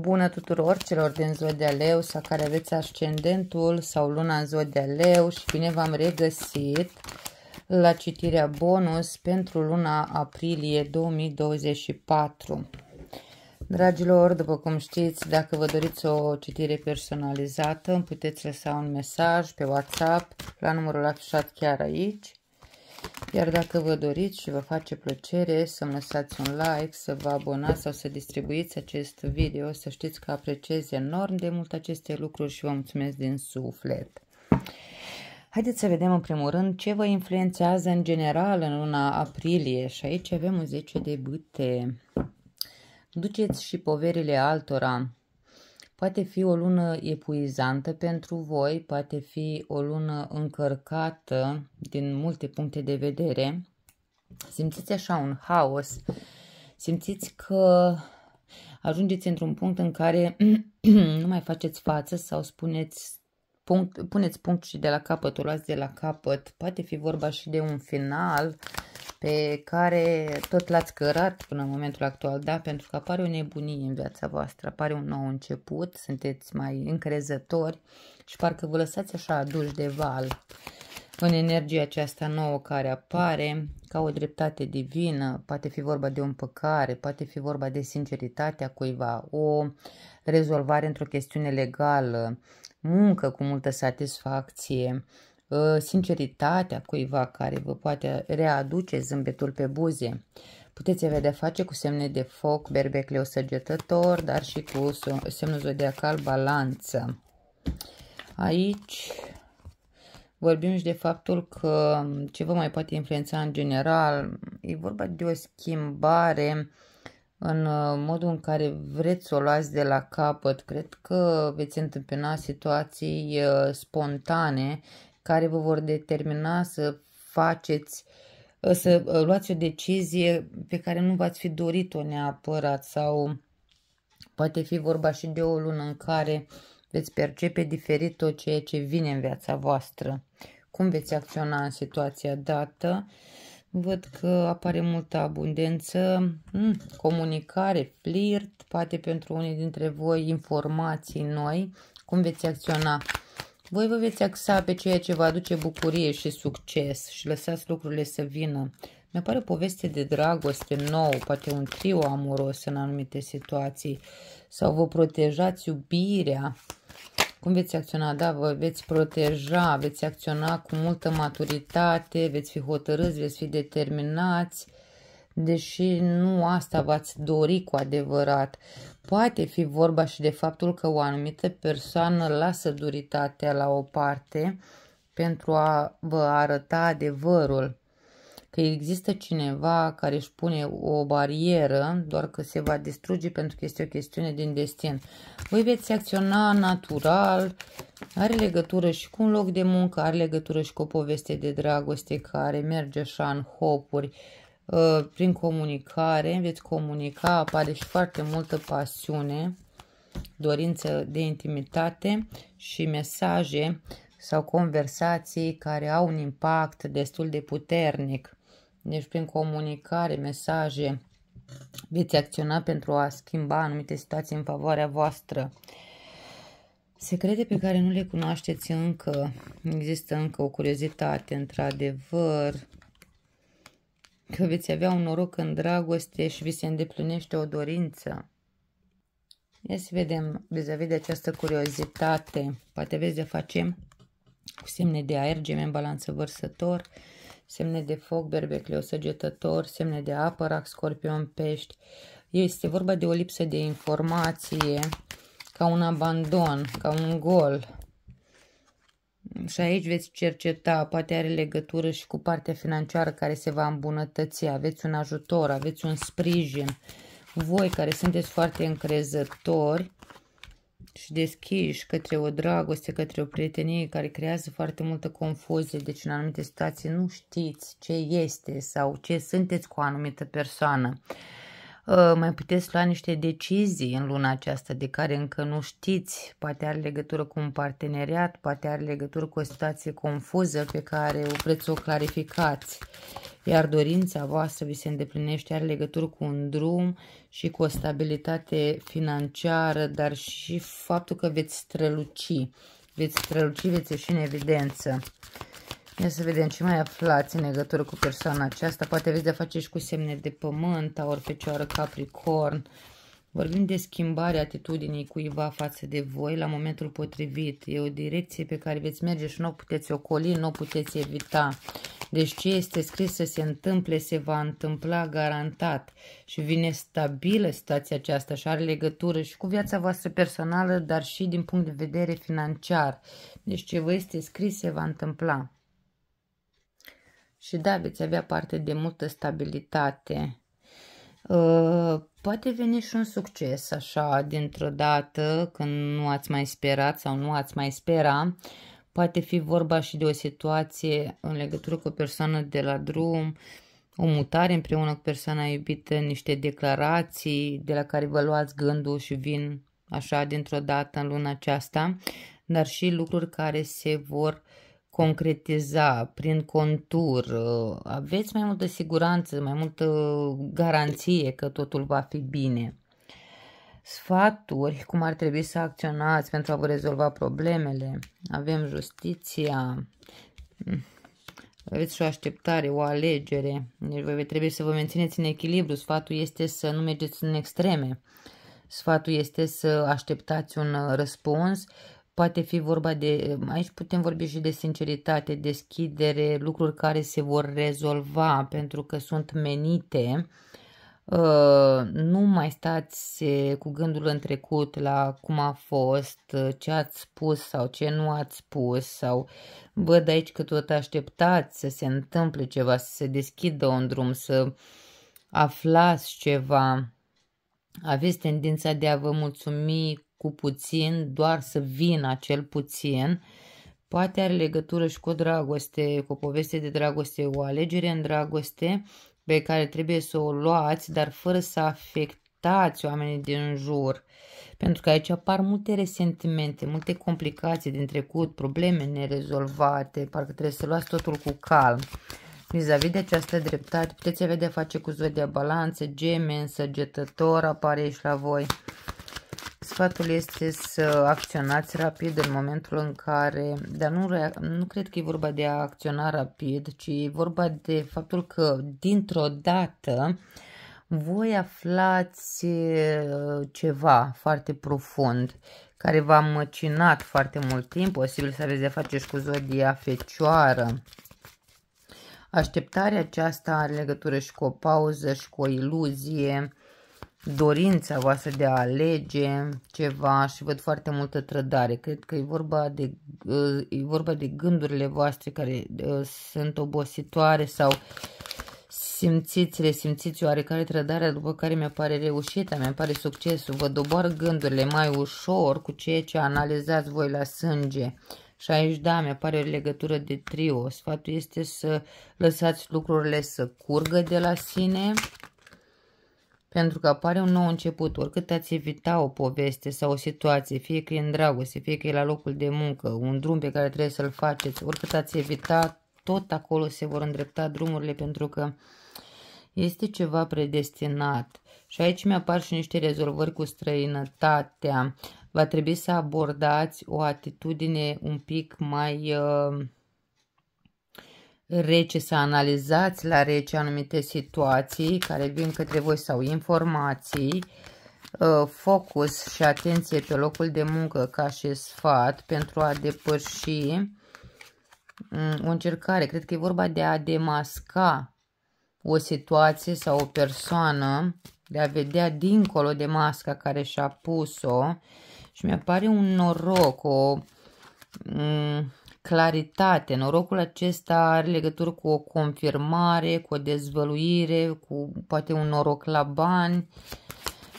Bună tuturor celor din Zodia de leu sau care aveți ascendentul sau luna în Zodia de leu și bine v-am regăsit la citirea bonus pentru luna aprilie 2024. Dragilor, după cum știți, dacă vă doriți o citire personalizată, îmi puteți lăsa un mesaj pe WhatsApp la numărul afișat chiar aici iar dacă vă doriți și vă face plăcere să-mi lăsați un like, să vă abonați sau să distribuiți acest video, să știți că apreciez enorm de mult aceste lucruri și vă mulțumesc din suflet. Haideți să vedem în primul rând ce vă influențează în general în luna aprilie și aici avem un 10 de bâte. Duceți și poverile altora Poate fi o lună epuizantă pentru voi, poate fi o lună încărcată din multe puncte de vedere. Simțiți așa un haos, simțiți că ajungeți într-un punct în care nu mai faceți față sau spuneți punct, puneți punct și de la capăt, o luați de la capăt. Poate fi vorba și de un final, uh, pe care tot l-ați cărat până în momentul actual, da? Pentru că apare o nebunie în viața voastră, apare un nou început, sunteți mai încrezători și parcă vă lăsați așa aduși de val în energia aceasta nouă care apare ca o dreptate divină, poate fi vorba de o împăcare, poate fi vorba de sinceritatea cuiva, o rezolvare într-o chestiune legală, muncă cu multă satisfacție, Uh, sinceritatea cuiva care vă poate readuce zâmbetul pe buze. Puteți avea de-a face cu semne de foc, berbecleu săgetător, dar și cu semnul zodiacal balanță. Aici vorbim și de faptul că ce vă mai poate influența în general, e vorba de o schimbare în uh, modul în care vreți să o luați de la capăt. Cred că veți întâmpina situații uh, spontane care vă vor determina să faceți, să uh, luați o decizie pe care nu v-ați fi dorit-o neapărat sau poate fi vorba și de o lună în care veți percepe diferit tot ceea ce vine în viața voastră. Cum veți acționa în situația dată? Văd că apare multă abundență, hmm, comunicare, flirt, poate pentru unii dintre voi informații noi, cum veți acționa voi vă veți axa pe ceea ce vă aduce bucurie și succes și lăsați lucrurile să vină. Mi-apare poveste de dragoste nouă, poate un trio amoros în anumite situații. Sau vă protejați iubirea. Cum veți acționa? Da, vă veți proteja, veți acționa cu multă maturitate, veți fi hotărâți, veți fi determinați. Uh, deși nu asta v-ați dori cu adevărat. Poate fi vorba și de faptul că o anumită persoană lasă duritatea la o parte pentru a vă arăta adevărul. Că există cineva care își pune o barieră, doar că se va distruge pentru că este o chestiune din destin. Voi veți acționa natural, are legătură și cu un loc de muncă, are legătură și cu o poveste de dragoste care merge așa în hopuri Uh, prin comunicare, veți comunica, apare și foarte multă pasiune, dorință de intimitate și mesaje sau conversații care au un impact destul de puternic. Deci prin comunicare, mesaje, veți acționa pentru a schimba anumite situații în favoarea voastră. Secrete pe care nu le cunoașteți încă, există încă o curiozitate, într-adevăr, că veți avea un noroc în dragoste și vi se îndeplinește o dorință. Ia să vedem vis-a-vis -vis de această curiozitate. Poate aveți de facem cu semne de aer, gemen, balanță, vărsător, semne de foc, berbecleu, săgetător, semne de apă, rac, scorpion, pești. Este vorba de o lipsă de informație, ca un abandon, ca un gol, și aici veți cerceta, poate are legătură și cu partea financiară care se va îmbunătăți, aveți un ajutor, aveți un sprijin. Voi care sunteți foarte încrezători și deschiși către o dragoste, către o prietenie care creează foarte multă confuzie, deci în anumite situații nu știți ce este sau ce sunteți cu o anumită persoană. Uh, Ă, mai puteți lua niște decizii în luna aceasta de care încă nu știți, poate are legătură cu un parteneriat, poate are legătură cu o situație confuză pe care vreți să o clarificați, iar dorința voastră vi se îndeplinește, are legătură cu un drum și cu o stabilitate financiară, dar și faptul că veți străluci, veți străluci, veți ieși în evidență. Ia să vedem ce mai aflați în legătură cu persoana aceasta. Poate aveți de-a face și cu semne de pământ, ori fecioară, capricorn. Vorbim de schimbarea atitudinii cuiva față de voi la momentul potrivit. E o direcție pe care veți merge și nu o puteți ocoli, nu o puteți evita. Deci ce este scris să se întâmple, se va întâmpla garantat. Și vine stabilă situația aceasta și are legătură și cu viața voastră personală, dar și din punct de vedere financiar. Deci ce vă este scris se va întâmpla și da, veți avea parte de multă stabilitate. Ă, poate veni și un succes așa dintr-o dată când nu ați mai sperat sau nu ați mai spera. Poate fi vorba și de o situație în legătură cu o persoană de la drum, o mutare împreună cu persoana iubită, niște declarații de la care vă luați gândul și vin așa dintr-o dată în luna aceasta, dar și lucruri care se vor uh, concretiza prin contur, ă, aveți mai multă siguranță, mai multă garanție că totul va fi bine. Sfaturi, cum ar trebui să acționați pentru a vă rezolva problemele. Avem justiția, aveți și o așteptare, o alegere. Deci voi trebuie să vă mențineți în echilibru. Sfatul este să nu mergeți în extreme. Sfatul este să așteptați un răspuns poate fi vorba de, aici putem vorbi și de sinceritate, deschidere, lucruri care se vor rezolva pentru că sunt menite. Uh, nu mai stați cu gândul în trecut la cum a fost, ce ați spus sau ce nu ați spus sau văd aici că tot așteptați să se întâmple ceva, să se deschidă un drum, să aflați ceva. Aveți tendința de a vă mulțumi cu puțin, doar să vină cel puțin, poate are legătură și cu o dragoste, cu o poveste de dragoste, o alegere în dragoste pe care trebuie să o luați, dar fără să afectați oamenii din jur. Pentru că aici apar multe resentimente, multe complicații din trecut, probleme nerezolvate, parcă trebuie să luați totul cu calm. Vis-a-vis -vis de această dreptate, puteți avea de face cu zodia balanță, gemeni, săgetător, apare și la voi. Sfatul este să acționați rapid în momentul în care, dar nu, nu cred că e vorba de a acționa rapid, ci e vorba de faptul că dintr-o dată voi aflați uh, ceva foarte profund care v-a măcinat foarte mult timp, posibil să aveți de face și cu zodia fecioară. Așteptarea aceasta are legătură și cu o pauză și cu o iluzie, dorința voastră de a alege ceva și văd foarte multă trădare. Cred că e vorba de, e vorba de gândurile voastre care sunt obositoare sau simțiți, le simțiți oarecare trădare după care mi-apare reușita, mi-apare succesul. Vă dobor gândurile mai ușor cu ceea ce analizați voi la sânge. Și aici, da, mi-apare o legătură de trio. Sfatul este să lăsați lucrurile să curgă de la sine pentru că apare un nou început, oricât ați evita o poveste sau o situație, fie că e în dragoste, fie că e la locul de muncă, un drum pe care trebuie să-l faceți, oricât ați evita, tot acolo se vor îndrepta drumurile pentru că este ceva predestinat. Și aici mi-apar și niște rezolvări cu străinătatea. Va trebui să abordați o atitudine un pic mai... Uh, rece să analizați la rece anumite situații care vin către voi sau informații, ă, focus și atenție pe locul de muncă ca și sfat pentru a depăși mm, o încercare. Cred că e vorba de a demasca o situație sau o persoană, de a vedea dincolo de masca care și-a pus-o și mi apare un noroc, o mm, claritate. Norocul acesta are legătură cu o confirmare, cu o dezvăluire, cu poate un noroc la bani.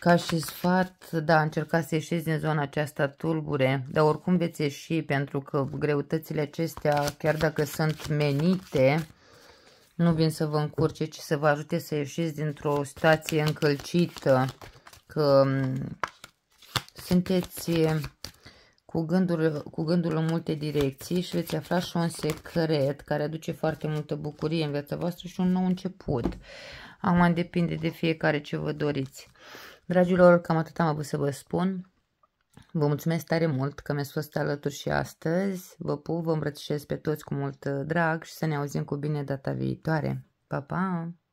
Ca și sfat, da, încercați să ieșiți din zona aceasta tulbure, dar oricum veți ieși pentru că greutățile acestea, chiar dacă sunt menite, nu vin să vă încurce, ci să vă ajute să ieșiți dintr-o situație încălcită, că mm, sunteți cu gândul, cu gândul în multe direcții și veți afla și un secret care aduce foarte multă bucurie în viața voastră și un nou început. Acum depinde de fiecare ce vă doriți. Dragilor, cam atât am avut să vă spun. Vă mulțumesc tare mult că mi-ați fost alături și astăzi. Vă pup, vă îmbrățișez pe toți cu mult drag și să ne auzim cu bine data viitoare. Pa, pa!